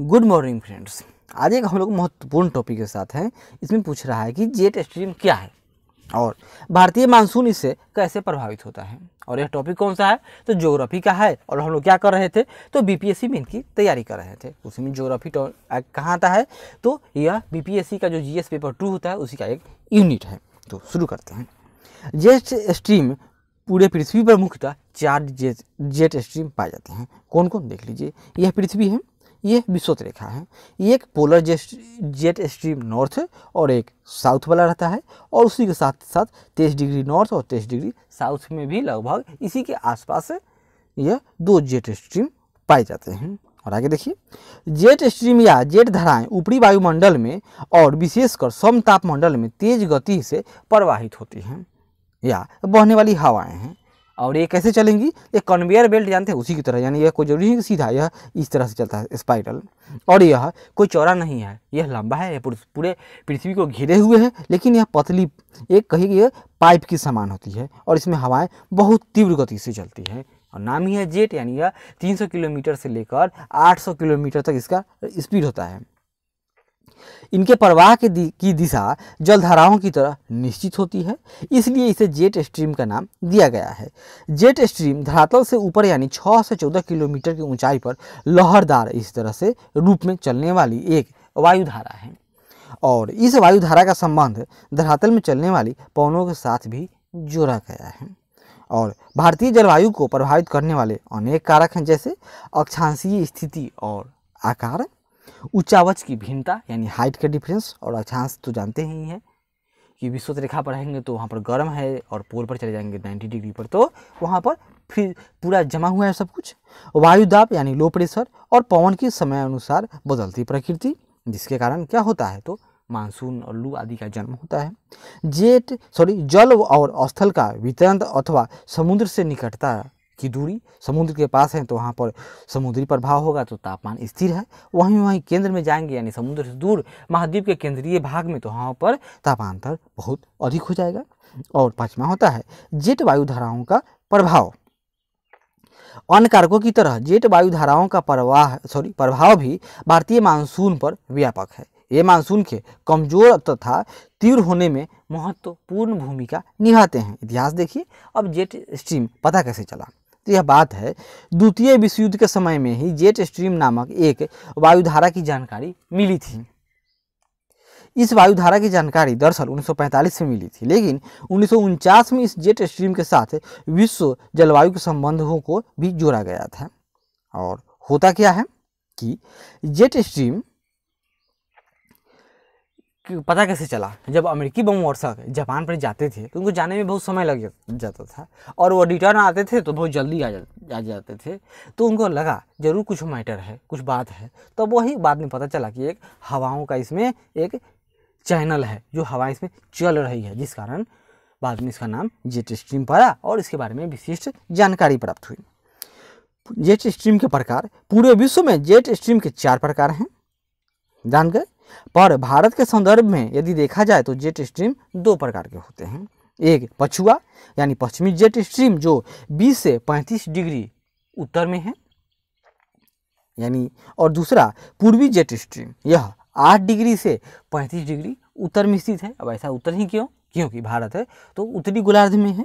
good morning friends आज एक हम लोग महत्वपूर्ण टॉपिक के साथ हैं इसमें पूछ रहा है कि जेट स्ट्रीम क्या है और भारतीय मानसून इससे कैसे प्रभावित होता है और यह टॉपिक कौन सा है तो ज्योग्राफी का है और हम लोग क्या कर रहे थे तो बीपीएससी में इनकी तैयारी कर रहे थे उसी में ज्योग्राफी कहाँ आता है तो यह बीपीएससी का जो जी पेपर टू होता है उसी का एक यूनिट है तो शुरू करते हैं जेट स्ट्रीम पूरे पृथ्वी पर मुख्यतः चार जेट जेट स्ट्रीम पाए जाते हैं कौन कौन देख लीजिए यह पृथ्वी है यह विश्वत रेखा है ये एक पोलर जेट स्ट्रीम नॉर्थ और एक साउथ वाला रहता है और उसी के साथ साथ तेईस डिग्री नॉर्थ और तेईस डिग्री साउथ में भी लगभग इसी के आसपास यह दो जेट स्ट्रीम पाए जाते हैं और आगे देखिए जेट स्ट्रीम या जेट धाराएं ऊपरी वायुमंडल में और विशेषकर समताप मंडल में तेज गति से प्रवाहित होती हैं या बहने वाली हवाएं हैं और ये कैसे चलेंगी ये कन्वेयर बेल्ट जानते हैं उसी की तरह यानी यह कोई जरूरी नहीं सीधा यह इस तरह से चलता है स्पाइरल और यह कोई चौड़ा नहीं है यह लंबा है यह पूरे पृथ्वी को घिरे हुए हैं लेकिन यह पतली एक कही गई पाइप की समान होती है और इसमें हवाएँ बहुत तीव्र गति से चलती हैं और नाम ही है जेट यानी यह तीन किलोमीटर से लेकर आठ किलोमीटर तक इसका स्पीड होता है इनके प्रवाह के दि, की दिशा जलधाराओं की तरह निश्चित होती है इसलिए इसे जेट स्ट्रीम का नाम दिया गया है जेट स्ट्रीम धरातल से ऊपर यानी 6 से 14 किलोमीटर की ऊंचाई पर लहरदार इस तरह से रूप में चलने वाली एक वायुधारा है और इस वायुधारा का संबंध धरातल में चलने वाली पवनों के साथ भी जोड़ा गया है और भारतीय जलवायु को प्रभावित करने वाले अनेक कारक हैं जैसे अक्षांशीय स्थिति और आकार ऊंचावच की भिन्नता यानी हाइट का डिफरेंस और अक्षांश तो जानते ही हैं कि विश्वत रेखा पर रहेंगे तो वहाँ पर गर्म है और पोल पर चले जाएंगे 90 डिग्री पर तो वहाँ पर फिर पूरा जमा हुआ है सब कुछ वायुदाप यानी लो प्रेशर और पवन की समय अनुसार बदलती प्रकृति जिसके कारण क्या होता है तो मानसून और लू आदि का जन्म होता है जेट सॉरी जल और स्थल का वितरण अथवा समुद्र से निकटता की दूरी समुद्र के पास है तो वहाँ पर समुद्री प्रभाव होगा तो तापमान स्थिर है वहीं वहीं केंद्र में जाएंगे यानी समुद्र से दूर महाद्वीप के केंद्रीय भाग में तो वहाँ पर तापांतर बहुत अधिक हो जाएगा और पाँचवा होता है जेट वायु धाराओं का प्रभाव अन्य कारकों की तरह जेट वायु धाराओं का प्रवाह सॉरी प्रभाव भी भारतीय मानसून पर व्यापक है ये मानसून के कमजोर तथा तीव्र होने में महत्वपूर्ण भूमिका निभाते हैं इतिहास देखिए अब जेट स्ट्रीम पता कैसे चला तो यह बात है द्वितीय विश्व युद्ध के समय में ही जेट स्ट्रीम नामक एक वायुधारा की जानकारी मिली थी इस वायुधारा की जानकारी दरअसल 1945 में मिली थी लेकिन उन्नीस में इस जेट स्ट्रीम के साथ विश्व जलवायु के संबंधों को भी जोड़ा गया था और होता क्या है कि जेट स्ट्रीम पता कैसे चला जब अमेरिकी बम वर्षक जापान पर जाते थे तो उनको जाने में बहुत समय लग जाता था और वो रिटर्न आते थे तो बहुत जल्दी आ, जा, आ जाते थे तो उनको लगा ज़रूर कुछ मैटर है कुछ बात है तो वही बाद में पता चला कि एक हवाओं का इसमें एक चैनल है जो हवा इसमें चल रही है जिस कारण बाद में इसका नाम जेट स्ट्रीम पड़ा और इसके बारे में विशिष्ट जानकारी प्राप्त हुई जेट स्ट्रीम के प्रकार पूरे विश्व में जेट स्ट्रीम के चार प्रकार हैं जान गए पर भारत के संदर्भ में यदि देखा जाए तो जेट स्ट्रीम दो प्रकार के होते हैं एक पछुआ यानी पश्चिमी जेट स्ट्रीम जो 20 से 35 डिग्री उत्तर में है यानी और दूसरा पूर्वी जेट स्ट्रीम यह 8 डिग्री से 35 डिग्री उत्तर में स्थित है अब ऐसा उत्तर ही क्यों क्योंकि भारत है तो उत्तरी गोलार्ध में है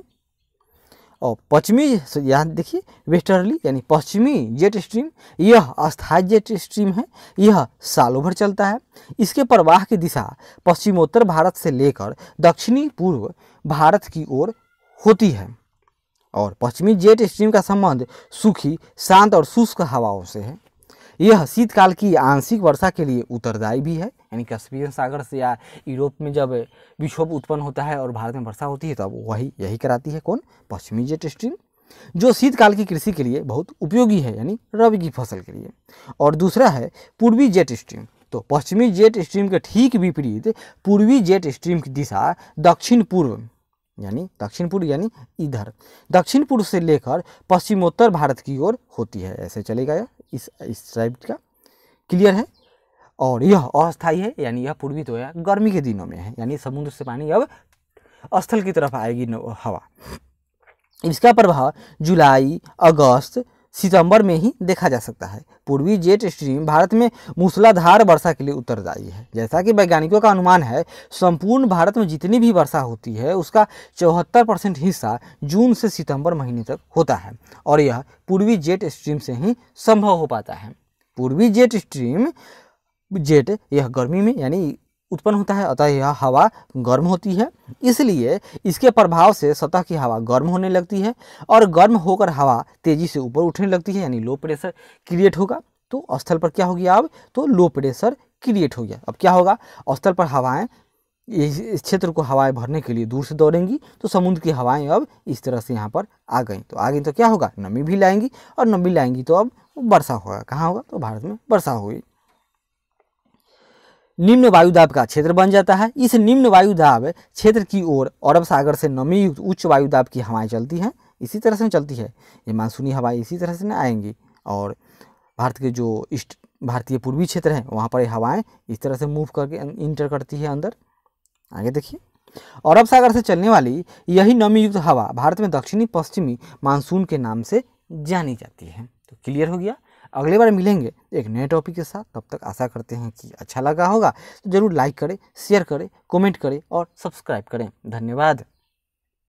और पश्चिमी यहाँ देखिए वेस्टर्ली यानी पश्चिमी जेट स्ट्रीम यह अस्थायी जेट स्ट्रीम है यह सालों भर चलता है इसके प्रवाह की दिशा पश्चिमोत्तर भारत से लेकर दक्षिणी पूर्व भारत की ओर होती है और पश्चिमी जेट स्ट्रीम का संबंध सूखी शांत और शुष्क हवाओं से है यह शीतकाल की आंशिक वर्षा के लिए उत्तरदायी भी है यानी कस्पियन सागर से या यूरोप में जब विक्षोभ उत्पन्न होता है और भारत में वर्षा होती है तो वही यही कराती है कौन पश्चिमी जेट स्ट्रीम जो शीतकाल की कृषि के लिए बहुत उपयोगी है यानी रबी की फसल के लिए और दूसरा है पूर्वी जेट स्ट्रीम तो पश्चिमी जेट स्ट्रीम के ठीक विपरीत पूर्वी जेट स्ट्रीम की दिशा दक्षिण पूर्व यानी दक्षिण पूर्व यानी इधर दक्षिण पूर्व से लेकर पश्चिमोत्तर भारत की ओर होती है ऐसे चलेगा इस इस टाइप का क्लियर है और यह अस्थाई है यानी यह पूर्वी तो है गर्मी के दिनों में है यानी समुद्र से पानी अब स्थल की तरफ आएगी हवा इसका प्रभाव जुलाई अगस्त सितंबर में ही देखा जा सकता है पूर्वी जेट स्ट्रीम भारत में मूसलाधार वर्षा के लिए उत्तरदायी है जैसा कि वैज्ञानिकों का अनुमान है संपूर्ण भारत में जितनी भी वर्षा होती है उसका चौहत्तर परसेंट हिस्सा जून से सितंबर महीने तक होता है और यह पूर्वी जेट स्ट्रीम से ही संभव हो पाता है पूर्वी जेट स्ट्रीम जेट यह गर्मी में यानी उत्पन्न होता है अतः यह हवा गर्म होती है इसलिए इसके प्रभाव से सतह की हवा गर्म होने लगती है और गर्म होकर हवा तेज़ी से ऊपर उठने लगती है यानी लो प्रेशर क्रिएट होगा तो स्थल पर क्या हो गया अब तो लो प्रेशर क्रिएट हो गया अब क्या होगा स्थल पर हवाएं इस क्षेत्र को हवाएं भरने के लिए दूर से दौड़ेंगी तो समुद्र की हवाएं अब इस तरह से यहाँ पर आ गई तो आ गई तो क्या होगा नमी भी लाएंगी और नमी लाएंगी तो अब वर्षा होगा कहाँ होगा तो भारत में वर्षा होगी निम्न वायुदाब का क्षेत्र बन जाता है इस निम्न वायुदाब क्षेत्र की ओर अरब सागर से नमी युक्त उच्च वायुदाब की हवाएं चलती हैं इसी तरह से चलती है ये मानसूनी हवाएं इसी तरह से ना आएंगी और भारत के जो ईस्ट भारतीय पूर्वी क्षेत्र हैं वहाँ पर ये हवाएं इस तरह से मूव करके इंटर अं, करती है अंदर आगे देखिए अरब सागर से चलने वाली यही नमी युक्त हवा भारत में दक्षिणी पश्चिमी मानसून के नाम से जानी जाती है तो क्लियर हो गया अगले बार मिलेंगे एक नए टॉपिक के साथ तब तक आशा करते हैं कि अच्छा लगा होगा तो ज़रूर लाइक करें शेयर करें कमेंट करें और सब्सक्राइब करें धन्यवाद